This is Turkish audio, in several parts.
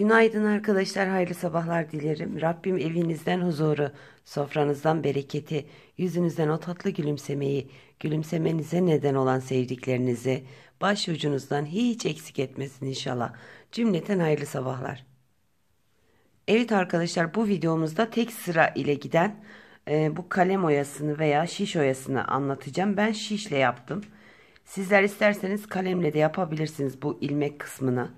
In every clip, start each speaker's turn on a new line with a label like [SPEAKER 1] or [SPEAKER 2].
[SPEAKER 1] Günaydın arkadaşlar, hayırlı sabahlar dilerim. Rabbim evinizden huzuru, sofranızdan bereketi, yüzünüzden o tatlı gülümsemeyi, gülümsemenize neden olan sevdiklerinizi, başucunuzdan hiç eksik etmesin inşallah. Cümleten hayırlı sabahlar. Evet arkadaşlar bu videomuzda tek sıra ile giden e, bu kalem oyasını veya şiş oyasını anlatacağım. Ben şişle yaptım. Sizler isterseniz kalemle de yapabilirsiniz bu ilmek kısmını.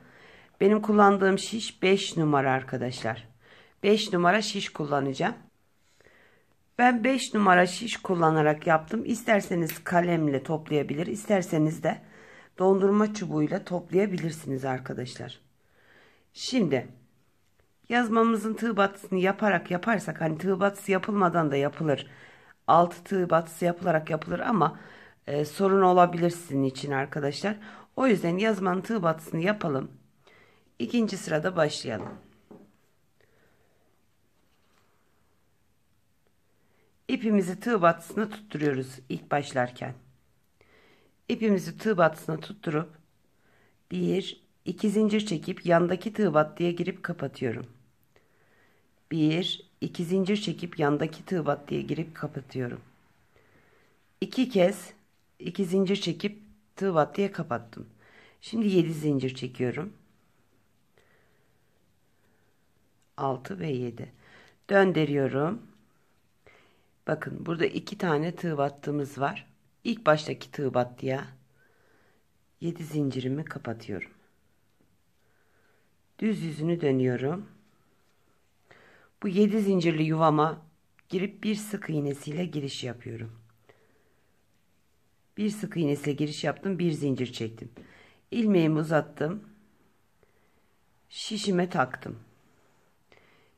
[SPEAKER 1] Benim kullandığım şiş 5 numara arkadaşlar. 5 numara şiş kullanacağım. Ben 5 numara şiş kullanarak yaptım. İsterseniz kalemle toplayabilir, isterseniz de dondurma çubuğuyla toplayabilirsiniz arkadaşlar. Şimdi yazmamızın tığ batısını yaparak yaparsak hani tığ batısı yapılmadan da yapılır. Altı tığ batısı yapılarak yapılır ama e, sorun olabilir sizin için arkadaşlar. O yüzden yazmanın tığ batısını yapalım. İkinci sırada başlayalım. İpimizi tığ batısına tutturuyoruz ilk başlarken. İpimizi tığ batısına tutturup bir iki zincir çekip yandaki tığ battıya girip kapatıyorum. Bir iki zincir çekip yandaki tığ battıya girip kapatıyorum. İki kez iki zincir çekip tığ battıya kapattım. Şimdi 7 zincir çekiyorum. 6 ve 7. Döndürüyorum. Bakın burada iki tane tığ battığımız var. İlk baştaki tığ battıya 7 zincirimi kapatıyorum. Düz yüzünü dönüyorum. Bu 7 zincirli yuvama girip bir sık iğnesiyle giriş yapıyorum. Bir sık iğnesiyle giriş yaptım. Bir zincir çektim. İlmeğimi uzattım. Şişime taktım.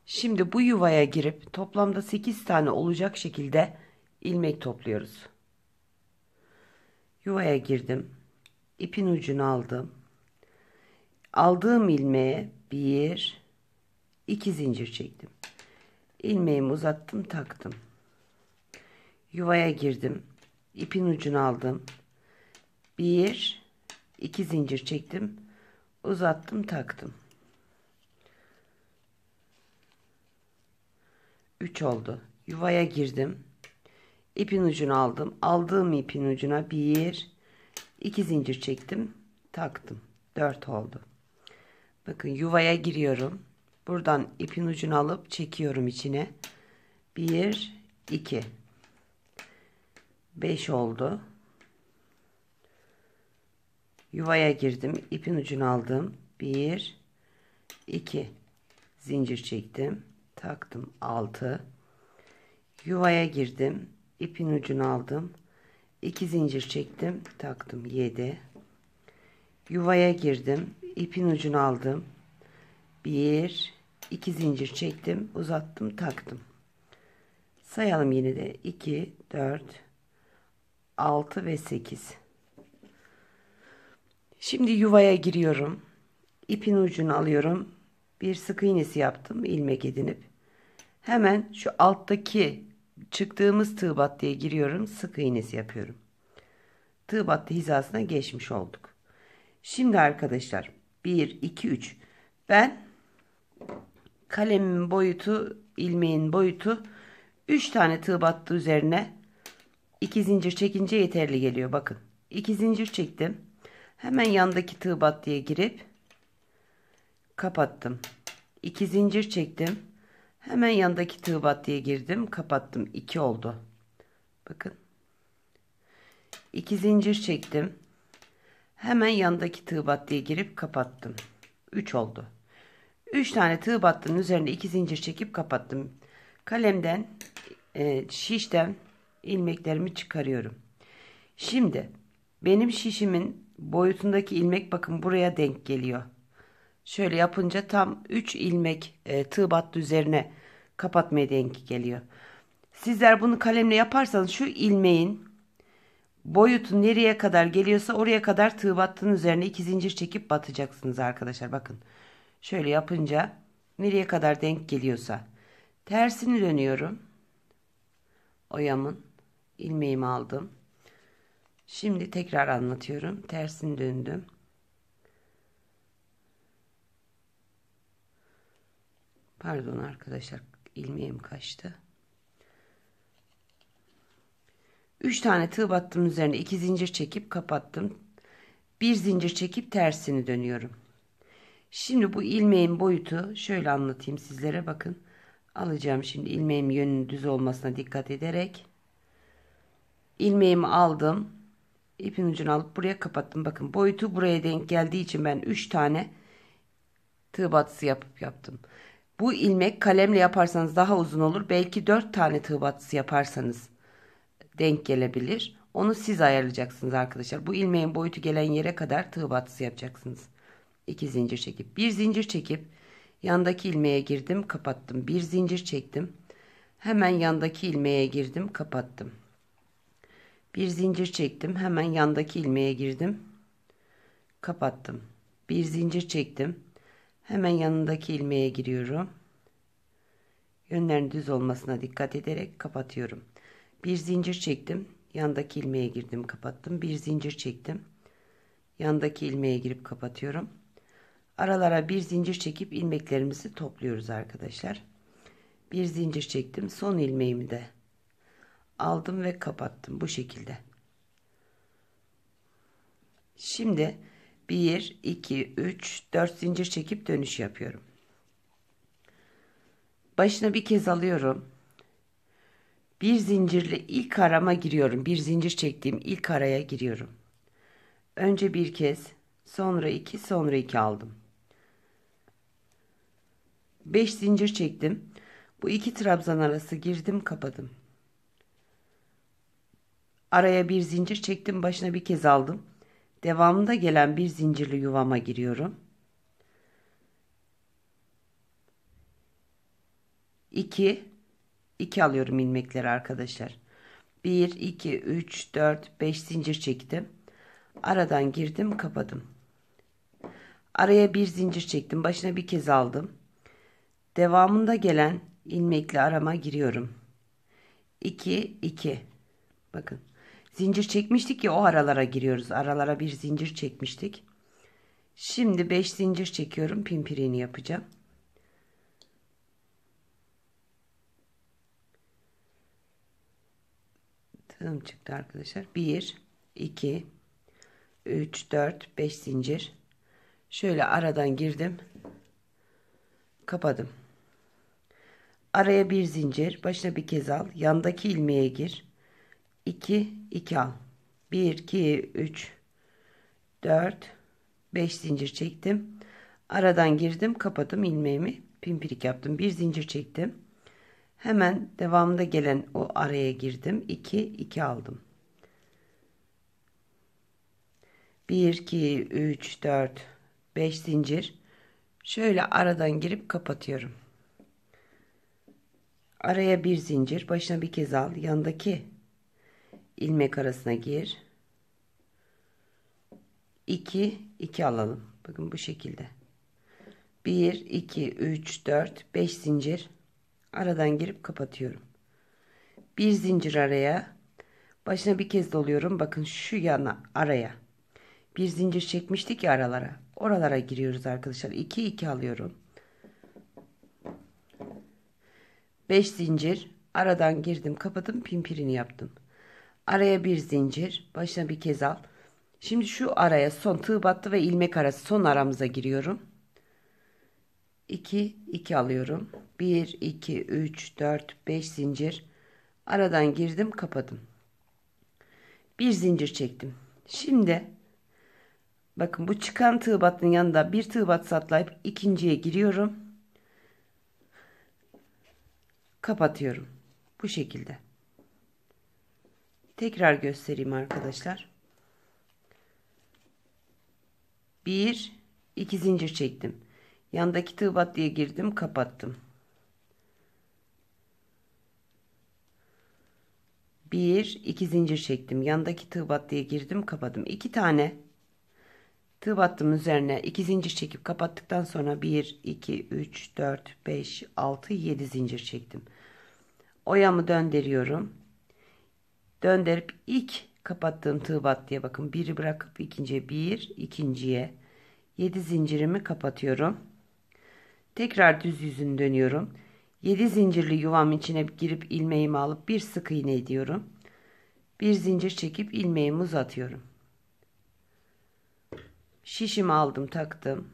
[SPEAKER 1] Şimdi bu yuvaya girip toplamda 8 tane olacak şekilde ilmek topluyoruz. Yuvaya girdim. İpin ucunu aldım. Aldığım ilmeğe bir, iki zincir çektim. İlmeğimi uzattım, taktım. Yuvaya girdim. İpin ucunu aldım. Bir, iki zincir çektim. Uzattım, taktım. 3 oldu. Yuvaya girdim. İpin ucunu aldım. Aldığım ipin ucuna 1 2 zincir çektim. Taktım. 4 oldu. Bakın yuvaya giriyorum. Buradan ipin ucunu alıp çekiyorum içine. 1 2 5 oldu. Yuvaya girdim. ipin ucunu aldım. 1 2 zincir çektim taktım 6 yuvaya girdim ipin ucunu aldım 2 zincir çektim taktım 7 yuvaya girdim ipin ucunu aldım 1 2 zincir çektim uzattım taktım sayalım yine de 2 4 6 ve 8 şimdi yuvaya giriyorum ipin ucunu alıyorum bir sık iğnesi yaptım ilmek edinip Hemen şu alttaki çıktığımız tığ battıya giriyorum. Sık iğnesi yapıyorum. Tığ battı hizasına geçmiş olduk. Şimdi arkadaşlar 1, 2, 3. Ben kalemin boyutu, ilmeğin boyutu 3 tane tığ battı üzerine 2 zincir çekince yeterli geliyor. Bakın 2 zincir çektim. Hemen yandaki tığ battıya girip kapattım. 2 zincir çektim. Hemen yanındaki tığbat diye girdim. Kapattım. 2 oldu. Bakın. 2 zincir çektim. Hemen yanındaki tığbat diye girip kapattım. 3 oldu. 3 tane tığ battının üzerine 2 zincir çekip kapattım. Kalemden e, şişten ilmeklerimi çıkarıyorum. Şimdi benim şişimin boyutundaki ilmek bakın buraya denk geliyor. Şöyle yapınca tam 3 ilmek e, tığ battı üzerine kapatmaya denk geliyor. Sizler bunu kalemle yaparsanız şu ilmeğin boyutu nereye kadar geliyorsa oraya kadar tığ battığın üzerine iki zincir çekip batacaksınız arkadaşlar. Bakın şöyle yapınca nereye kadar denk geliyorsa. Tersini dönüyorum. Oyamın ilmeğimi aldım. Şimdi tekrar anlatıyorum. Tersini döndüm. Pardon arkadaşlar ilmeğim kaçtı. 3 tane tığ battım üzerine 2 zincir çekip kapattım. 1 zincir çekip tersini dönüyorum. Şimdi bu ilmeğin boyutu şöyle anlatayım sizlere bakın. Alacağım şimdi ilmeğim yönünün düz olmasına dikkat ederek. ilmeğimi aldım. İpin ucunu alıp buraya kapattım. Bakın boyutu buraya denk geldiği için ben 3 tane tığ batısı yapıp yaptım. Bu ilmek kalemle yaparsanız daha uzun olur. Belki dört tane tığ batısı yaparsanız denk gelebilir. Onu siz ayarlayacaksınız arkadaşlar. Bu ilmeğin boyutu gelen yere kadar tığ batısı yapacaksınız. İki zincir çekip bir zincir çekip yandaki ilmeğe girdim kapattım. Bir zincir çektim. Hemen yandaki ilmeğe girdim kapattım. Bir zincir çektim. Hemen yandaki ilmeğe girdim. Kapattım. Bir zincir çektim. Hemen yanındaki ilmeğe giriyorum. Yönlerin düz olmasına dikkat ederek kapatıyorum. Bir zincir çektim. Yandaki ilmeğe girdim kapattım. Bir zincir çektim. Yandaki ilmeğe girip kapatıyorum. Aralara bir zincir çekip ilmeklerimizi topluyoruz arkadaşlar. Bir zincir çektim. Son ilmeğimi de aldım ve kapattım bu şekilde. Şimdi 1, 2, 3, 4 zincir çekip dönüş yapıyorum. Başına bir kez alıyorum. Bir zincirle ilk arama giriyorum. Bir zincir çektiğim ilk araya giriyorum. Önce bir kez, sonra iki, sonra iki aldım. 5 zincir çektim. Bu iki trabzan arası girdim, kapadım. Araya bir zincir çektim, başına bir kez aldım. Devamında gelen bir zincirli yuvama giriyorum. 2 2 alıyorum ilmekleri arkadaşlar. 1 2 3 4 5 zincir çektim. Aradan girdim, kapadım. Araya bir zincir çektim. Başına bir kez aldım. Devamında gelen ilmekli arama giriyorum. 2 2 Bakın Zincir çekmiştik ya o aralara giriyoruz. Aralara bir zincir çekmiştik. Şimdi 5 zincir çekiyorum. Pimpirini yapacağım. Tığım çıktı arkadaşlar. 1, 2, 3, 4, 5 zincir. Şöyle aradan girdim. Kapadım. Araya bir zincir. Başına bir kez al. Yandaki ilmeğe gir. 2, 2 al. 1, 2, 3, 4, 5 zincir çektim. Aradan girdim, kapadım ilmeğimi. Pimpirik yaptım. Bir zincir çektim. Hemen devamında gelen o araya girdim. 2, 2 aldım. 1, 2, 3, 4, 5 zincir. Şöyle aradan girip kapatıyorum. Araya bir zincir. Başına bir kez al. Yandaki ilmek arasına gir. 2 2 alalım. Bakın bu şekilde. 1 2 3 4 5 zincir aradan girip kapatıyorum. Bir zincir araya başına bir kez doluyorum. Bakın şu yana araya. Bir zincir çekmiştik ya aralara. Oralara giriyoruz arkadaşlar. 2 2 alıyorum. 5 zincir aradan girdim kapadım pimpirini yaptım. Araya bir zincir, başına bir kez al. Şimdi şu araya son tığ battı ve ilmek arası son aramıza giriyorum. 2 2 alıyorum. 1 2 3 4 5 zincir. Aradan girdim, kapadım. Bir zincir çektim. Şimdi bakın bu çıkan tığ battının yanında bir tığ bat satlayıp ikinciye giriyorum. Kapatıyorum. Bu şekilde. Tekrar göstereyim arkadaşlar. Bir iki zincir çektim. Yandaki tığ battıya girdim, kapattım. Bir iki zincir çektim. Yandaki tığ battıya girdim, kapadım. İki tane tığ battım üzerine iki zincir çekip kapattıktan sonra bir iki üç dört beş altı yedi zincir çektim. Oyamı döndürüyorum döndürüp ilk kapattığım tığ battıya bakın biri bırakıp ikinciye bir ikinciye 7 zincirimi kapatıyorum tekrar düz yüzünü dönüyorum 7 zincirli yuvam içine girip ilmeğimi alıp bir sık iğne ediyorum bir zincir çekip ilmeğimi uzatıyorum şişimi aldım taktım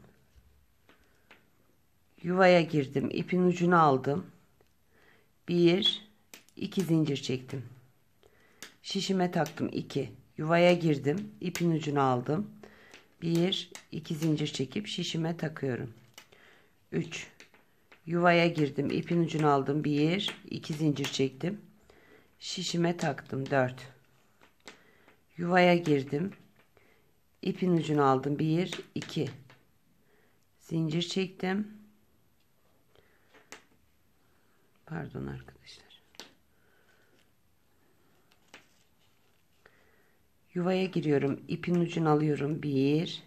[SPEAKER 1] yuvaya girdim ipin ucunu aldım 1 2 zincir çektim Şişime taktım 2. Yuvaya girdim. ipin ucunu aldım. 1 2 zincir çekip şişime takıyorum. 3 Yuvaya girdim. ipin ucunu aldım. 1 2 zincir çektim. Şişime taktım 4. Yuvaya girdim. ipin ucunu aldım. 1 2 Zincir çektim. Pardon arkadaşlar. Yuvaya giriyorum. ipin ucunu alıyorum. 1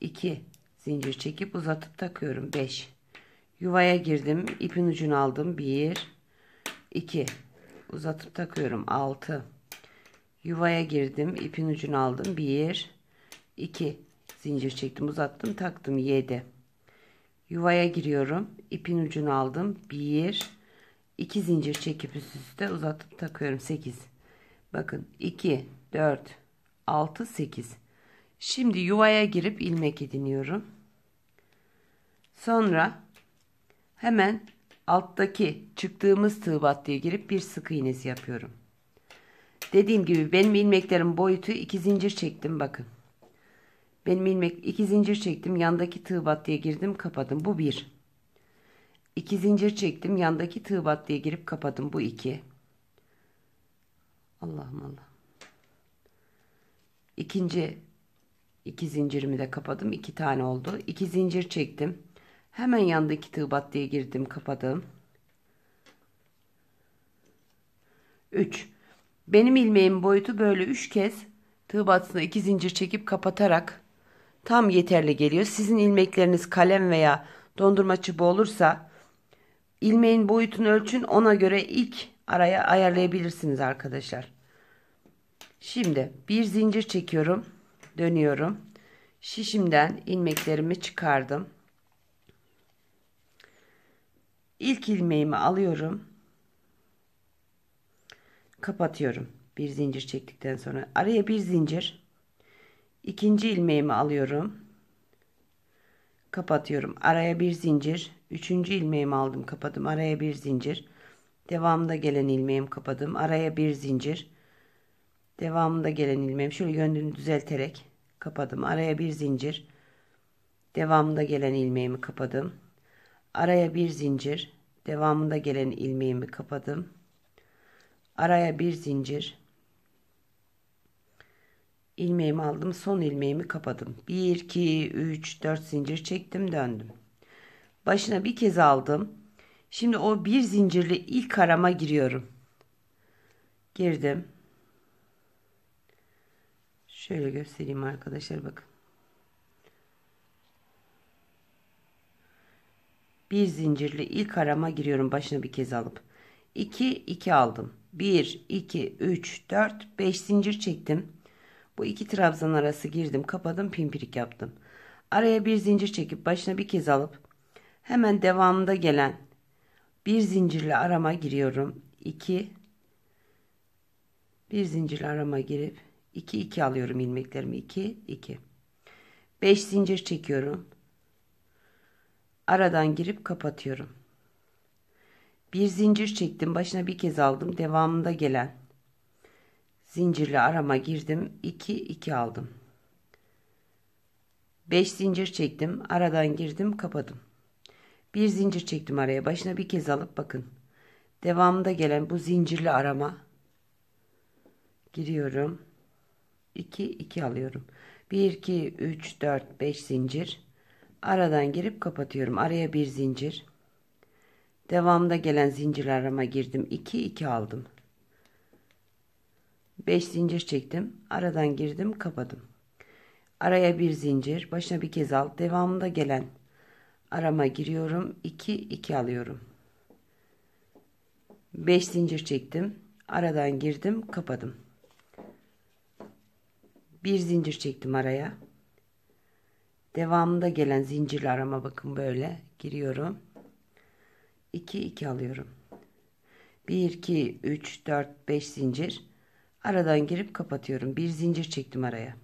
[SPEAKER 1] 2 Zincir çekip uzatıp takıyorum. 5 Yuvaya girdim. ipin ucunu aldım. 1 2 Uzatıp takıyorum. 6 Yuvaya girdim. ipin ucunu aldım. 1 2 Zincir çektim. Uzattım. Taktım. 7 Yuvaya giriyorum. ipin ucunu aldım. 1 2 zincir çekip üst üste uzatıp takıyorum. 8 Bakın 2 Dört, altı, sekiz. Şimdi yuvaya girip ilmek ediniyorum. Sonra hemen alttaki çıktığımız tığ battıya girip bir sık iğnesi yapıyorum. Dediğim gibi benim ilmeklerin boyutu iki zincir çektim bakın. Benim ilmek iki zincir çektim yandaki tığ battıya girdim kapadım bu bir. İki zincir çektim yandaki tığ battıya girip kapadım bu iki. Allah'ım Allah. İkinci iki zincirimi de kapadım. iki tane oldu. İki zincir çektim. Hemen yandaki tığ diye girdim kapadım. Üç. Benim ilmeğin boyutu böyle üç kez tığ battısına 2 zincir çekip kapatarak tam yeterli geliyor. Sizin ilmekleriniz kalem veya dondurma çubuğu olursa ilmeğin boyutunu ölçün ona göre ilk araya ayarlayabilirsiniz arkadaşlar. Şimdi bir zincir çekiyorum. Dönüyorum. Şişimden ilmeklerimi çıkardım. İlk ilmeğimi alıyorum. Kapatıyorum. Bir zincir çektikten sonra araya bir zincir. İkinci ilmeğimi alıyorum. Kapatıyorum. Araya bir zincir. Üçüncü ilmeğimi aldım kapadım. Araya bir zincir. Devamında gelen ilmeğimi kapadım. Araya bir zincir. Devamında gelen ilmeğim şöyle yönünü düzelterek kapadım. Araya bir zincir. Devamında gelen ilmeğimi kapadım. Araya bir zincir. Devamında gelen ilmeğimi kapadım. Araya bir zincir. Ilmeğimi aldım. Son ilmeğimi kapadım. 1, 2, 3, 4 zincir çektim döndüm. Başına bir kez aldım. Şimdi o bir zincirli ilk arama giriyorum. Girdim. Şöyle göstereyim arkadaşlar bakın. Bir zincirli ilk arama giriyorum başına bir kez alıp. 2 2 aldım. 1 2 3 4 5 zincir çektim. Bu iki trabzan arası girdim, kapadım, pimpirik yaptım. Araya bir zincir çekip başına bir kez alıp hemen devamında gelen bir zincirli arama giriyorum. 2 bir zincirli arama girip 2 2 alıyorum ilmeklerimi 2 2 5 zincir çekiyorum aradan girip kapatıyorum bir zincir çektim başına bir kez aldım devamında gelen zincirli arama girdim 2 2 aldım 5 zincir çektim aradan girdim kapadım bir zincir çektim araya başına bir kez alıp bakın devamında gelen bu zincirli arama giriyorum 2 2 alıyorum. 1 2 3 4 5 zincir. Aradan girip kapatıyorum. Araya bir zincir. Devamda gelen zincir arama girdim. 2 2 aldım. 5 zincir çektim. Aradan girdim, kapadım. Araya bir zincir, başına bir kez al. Devamında gelen arama giriyorum. 2 2 alıyorum. 5 zincir çektim. Aradan girdim, kapadım. Bir zincir çektim araya. Devamında gelen zincirli arama bakın böyle. Giriyorum. 2 2 alıyorum. 1 2 3 4 5 zincir. Aradan girip kapatıyorum. Bir zincir çektim araya.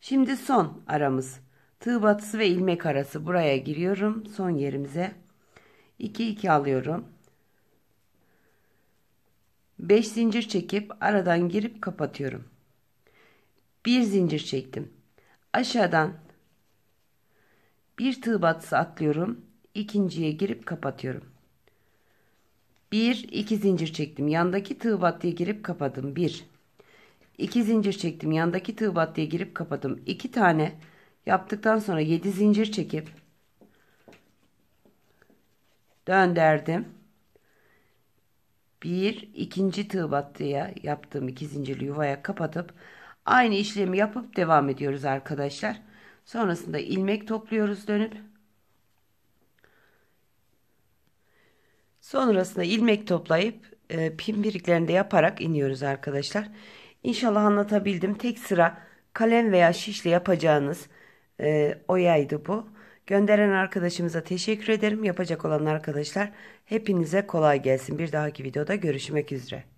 [SPEAKER 1] Şimdi son aramız. Tığ batısı ve ilmek arası. Buraya giriyorum. Son yerimize. 2 2 alıyorum. 5 zincir çekip aradan girip kapatıyorum. Bir zincir çektim. Aşağıdan bir tığ batısı atlıyorum. ikinciye girip kapatıyorum. Bir, iki zincir çektim. Yandaki tığ battıya girip kapadım. Bir. iki zincir çektim. Yandaki tığ battıya girip kapadım. İki tane yaptıktan sonra yedi zincir çekip dönderdim. Bir, ikinci tığ battıya yaptığım iki zincirli yuvaya kapatıp Aynı işlemi yapıp devam ediyoruz arkadaşlar. Sonrasında ilmek topluyoruz dönüp. Sonrasında ilmek toplayıp e, pimpiriklerini de yaparak iniyoruz arkadaşlar. İnşallah anlatabildim. Tek sıra kalem veya şişle yapacağınız e, oyaydı bu. Gönderen arkadaşımıza teşekkür ederim. Yapacak olan arkadaşlar hepinize kolay gelsin. Bir dahaki videoda görüşmek üzere.